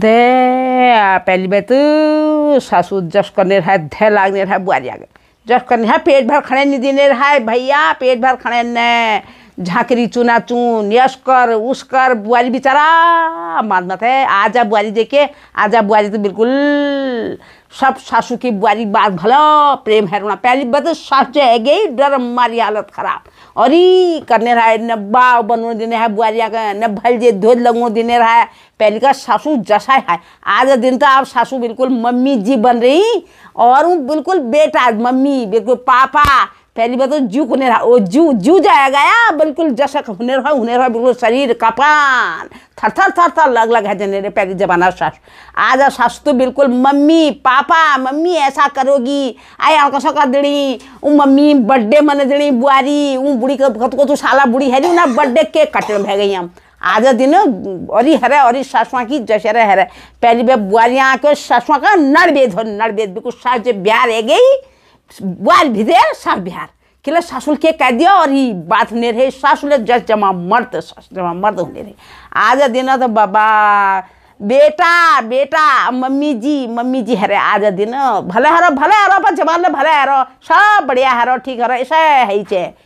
दे पहली बार तो सासू जस करने रहा धै लागने रहा बुआ जागे जस करने हाँ पेट भर खड़े नहीं देने रहा भैया पेट भर खड़े ने झाँकरी चुन यस्कर उस्कर बुआरी बेचारा मत मत है आजा बुआरी देखे आजा बुआरी तो बिल्कुल सब सासू की बुआरी बात भला प्रेम है रोना पहली बात सास जो है गई डर मारी हालत खराब और ही करने रहा है न बा बनो देने है बुआरी का न भल जे धोध लगो देने रहा है पहली का सासू जैसा है आज दिन तो आप सासू बिल्कुल मम्मी जी बन रही और बिल्कुल बेटा मम्मी बिल्कुल पापा पहली बात तो जू को नेरा जू जू जाया गया बिल्कुल जशक हुनर है हुनर है बिल्कुल शरीर कपान थर थर थर थर लग लग है जने पहली जमाना सास आज सास तो बिल्कुल मम्मी पापा मम्मी ऐसा करोगी आए अलकसा कर देनी ऊ मम्मी बर्थडे मन देनी बुआरी वो बुढ़ी को तू तो साला बुढ़ी है ना बर्थडे केक कटने भै गई हम आज दिन और हरे और सासुआ की जशरे हरे पहली बे बुआरी आके सासुआ का नड़ बेद हो नड़बेद बिल्कुल सास जब ब्याह रह गई बुआर भिदेर सास बिहार किले ससुल के कह दिया और ही बात नहीं रहे ससुल जस जमा मर्द सस जमा मर्द होने रहे आज दिन तो बाबा बेटा बेटा मम्मी जी मम्मी जी हरे आज दिन भले हरो भले हर पर जमान भले हरो सब बढ़िया हरो ठीक हर ऐसा है ही चे